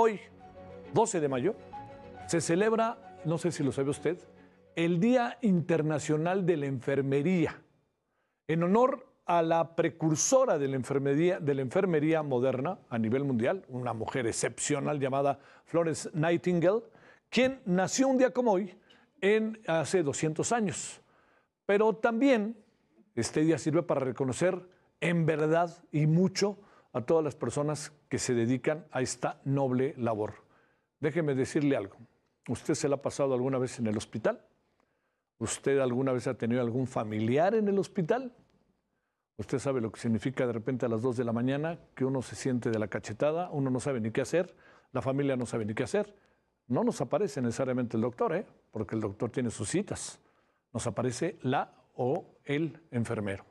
Hoy, 12 de mayo, se celebra, no sé si lo sabe usted, el Día Internacional de la Enfermería, en honor a la precursora de la enfermería, moderna a nivel mundial, una mujer excepcional llamada Florence Nightingale, quien nació un día como hoy, en hace 200 años. Pero también este día sirve para reconocer en verdad y mucho a todas las personas que se dedican a esta noble labor. Déjeme decirle algo. ¿Usted se la ha pasado alguna vez en el hospital? ¿Usted alguna vez ha tenido algún familiar en el hospital? Usted sabe lo que significa de repente a las 2 de la mañana que uno se siente de la cachetada, uno no sabe ni qué hacer, la familia no sabe ni qué hacer. No nos aparece necesariamente el doctor, ¿eh? porque el doctor tiene sus citas. Nos aparece la o el enfermero.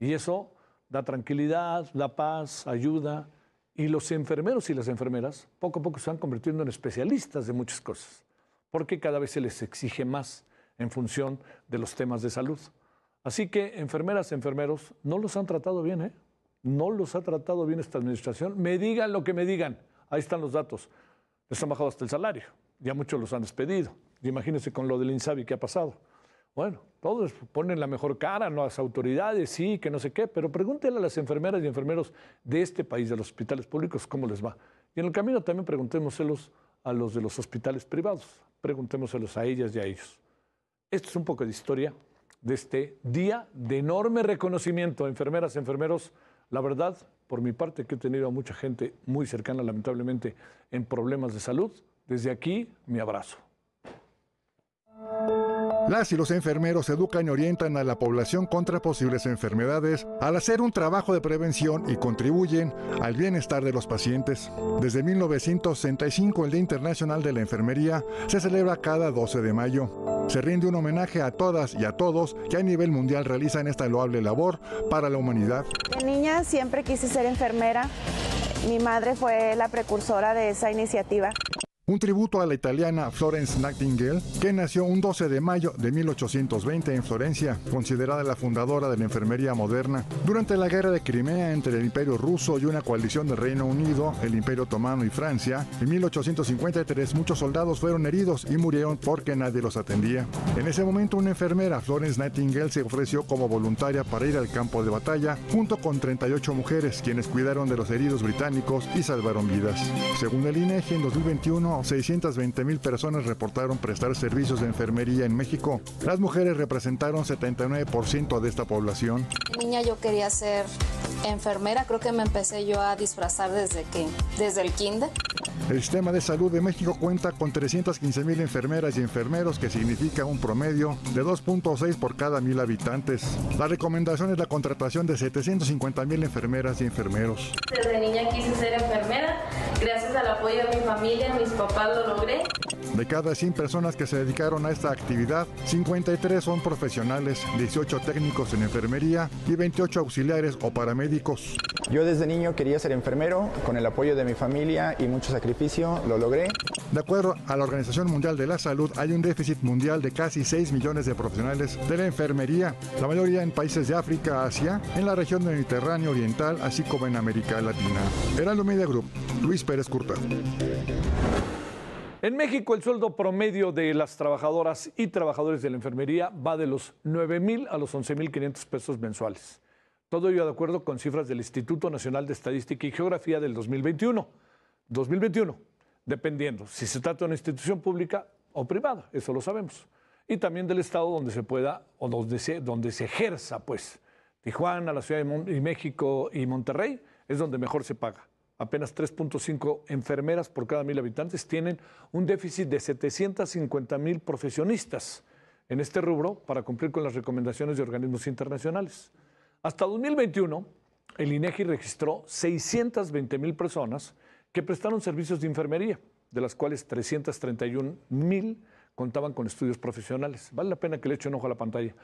Y eso la tranquilidad, la paz, ayuda. Y los enfermeros y las enfermeras poco a poco se van convirtiendo en especialistas de muchas cosas, porque cada vez se les exige más en función de los temas de salud. Así que enfermeras, y enfermeros, no los han tratado bien, ¿eh? No los ha tratado bien esta administración. Me digan lo que me digan, ahí están los datos. Les han bajado hasta el salario, ya muchos los han despedido. imagínense con lo del INSABI que ha pasado. Bueno, todos ponen la mejor cara, ¿no? las autoridades, sí, que no sé qué, pero pregúntele a las enfermeras y enfermeros de este país, de los hospitales públicos, cómo les va. Y en el camino también preguntémoselos a los de los hospitales privados, preguntémoselos a ellas y a ellos. Esto es un poco de historia de este día de enorme reconocimiento a enfermeras, enfermeros. La verdad, por mi parte, que he tenido a mucha gente muy cercana, lamentablemente, en problemas de salud. Desde aquí, mi abrazo. Las y los enfermeros educan y orientan a la población contra posibles enfermedades al hacer un trabajo de prevención y contribuyen al bienestar de los pacientes. Desde 1965 el Día Internacional de la Enfermería se celebra cada 12 de mayo. Se rinde un homenaje a todas y a todos que a nivel mundial realizan esta loable labor para la humanidad. De niña siempre quise ser enfermera. Mi madre fue la precursora de esa iniciativa un tributo a la italiana Florence Nightingale, que nació un 12 de mayo de 1820 en Florencia, considerada la fundadora de la enfermería moderna. Durante la guerra de Crimea entre el Imperio ruso y una coalición del Reino Unido, el Imperio otomano y Francia, en 1853 muchos soldados fueron heridos y murieron porque nadie los atendía. En ese momento una enfermera, Florence Nightingale, se ofreció como voluntaria para ir al campo de batalla junto con 38 mujeres quienes cuidaron de los heridos británicos y salvaron vidas. Según el INEGI, e en 2021 620 mil personas reportaron prestar servicios de enfermería en México. Las mujeres representaron 79% de esta población. Niña, yo quería ser enfermera. Creo que me empecé yo a disfrazar desde que, desde el kinder. El sistema de salud de México cuenta con 315 mil enfermeras y enfermeros, que significa un promedio de 2.6 por cada mil habitantes. La recomendación es la contratación de 750 mil enfermeras y enfermeros. Desde niña quise ser enfermera Gracias al apoyo de mi familia, mis papás lo logré. De cada 100 personas que se dedicaron a esta actividad, 53 son profesionales, 18 técnicos en enfermería y 28 auxiliares o paramédicos. Yo desde niño quería ser enfermero, con el apoyo de mi familia y mucho sacrificio lo logré. De acuerdo a la Organización Mundial de la Salud, hay un déficit mundial de casi 6 millones de profesionales de la enfermería, la mayoría en países de África, Asia, en la región Mediterráneo oriental, así como en América Latina. Era Media Group, Luis Pérez Curta. En México el sueldo promedio de las trabajadoras y trabajadores de la enfermería va de los mil a los 11.500 pesos mensuales. Todo ello de acuerdo con cifras del Instituto Nacional de Estadística y Geografía del 2021. 2021, dependiendo si se trata de una institución pública o privada, eso lo sabemos. Y también del estado donde se pueda o donde donde se ejerza, pues. Tijuana, la Ciudad de México y Monterrey es donde mejor se paga apenas 3.5 enfermeras por cada mil habitantes, tienen un déficit de 750 mil profesionistas en este rubro para cumplir con las recomendaciones de organismos internacionales. Hasta 2021, el INEGI registró 620 mil personas que prestaron servicios de enfermería, de las cuales 331 mil contaban con estudios profesionales. Vale la pena que le un ojo a la pantalla.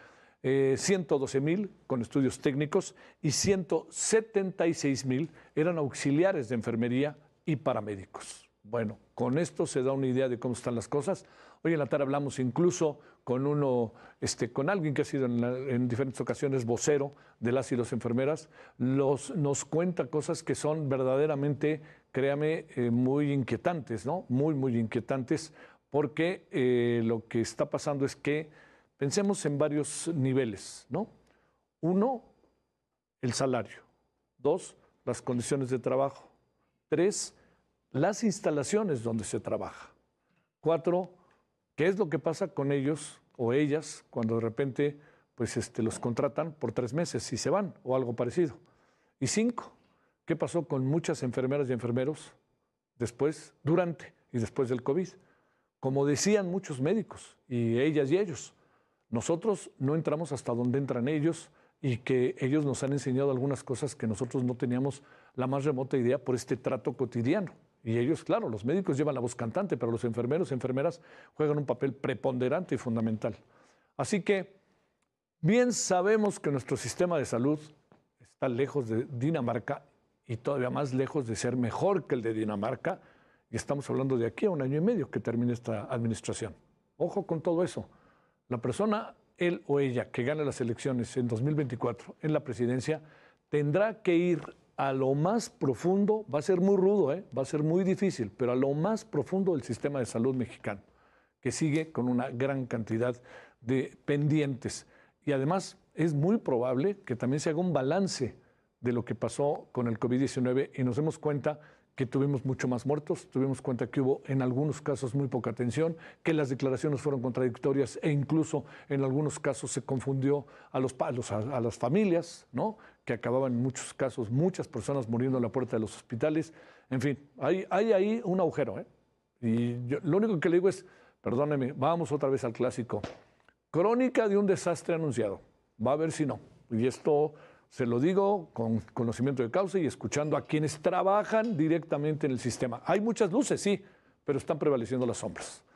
112 eh, mil con estudios técnicos y 176 mil eran auxiliares de enfermería y paramédicos. Bueno, con esto se da una idea de cómo están las cosas. Hoy en la tarde hablamos incluso con uno, este, con alguien que ha sido en, diferentes ocasiones vocero de las y dos enfermeras. Los, nos cuenta cosas que son verdaderamente, créame, eh, muy inquietantes, ¿no? Muy, muy inquietantes, porque eh, lo que está pasando es que Pensemos en varios niveles, ¿no? Uno, el salario. Dos, las condiciones de trabajo. Tres, las instalaciones donde se trabaja. Cuatro, qué es lo que pasa con ellos o ellas cuando de repente pues, este, los contratan por tres meses y se van o algo parecido. Y cinco, qué pasó con muchas enfermeras y enfermeros después, durante y después del COVID. Como decían muchos médicos y ellas y ellos, nosotros no entramos hasta donde entran ellos y que ellos nos han enseñado algunas cosas que nosotros no teníamos la más remota idea por este trato cotidiano. Y ellos, claro, los médicos llevan la voz cantante, pero los enfermeros, y enfermeras juegan un papel preponderante y fundamental. Así que bien sabemos que nuestro sistema de salud está lejos de Dinamarca y todavía más lejos de ser mejor que el de Dinamarca. Y estamos hablando de aquí a un año y medio que termine esta administración. Ojo con todo eso. La persona, él o ella, que gane las elecciones en 2024 en la presidencia, tendrá que ir a lo más profundo, va a ser muy rudo, ¿eh? va a ser muy difícil, pero a lo más profundo del sistema de salud mexicano, que sigue con una gran cantidad de pendientes. Y además es muy probable que también se haga un balance de lo que pasó con el COVID-19 y nos demos cuenta que tuvimos mucho más muertos, tuvimos cuenta que hubo en algunos casos muy poca atención, que las declaraciones fueron contradictorias e incluso en algunos casos se confundió a, los, las familias, ¿no? que acababan en muchos casos muchas personas muriendo a la puerta de los hospitales. En fin, hay, hay ahí un agujero. ¿eh? Y lo único que le digo es, perdóneme, vamos otra vez al clásico. Crónica de un desastre anunciado. Va a ver si no. Y esto se lo digo con conocimiento de causa y escuchando a quienes trabajan directamente en el sistema. Hay muchas luces, sí, pero están prevaleciendo las sombras.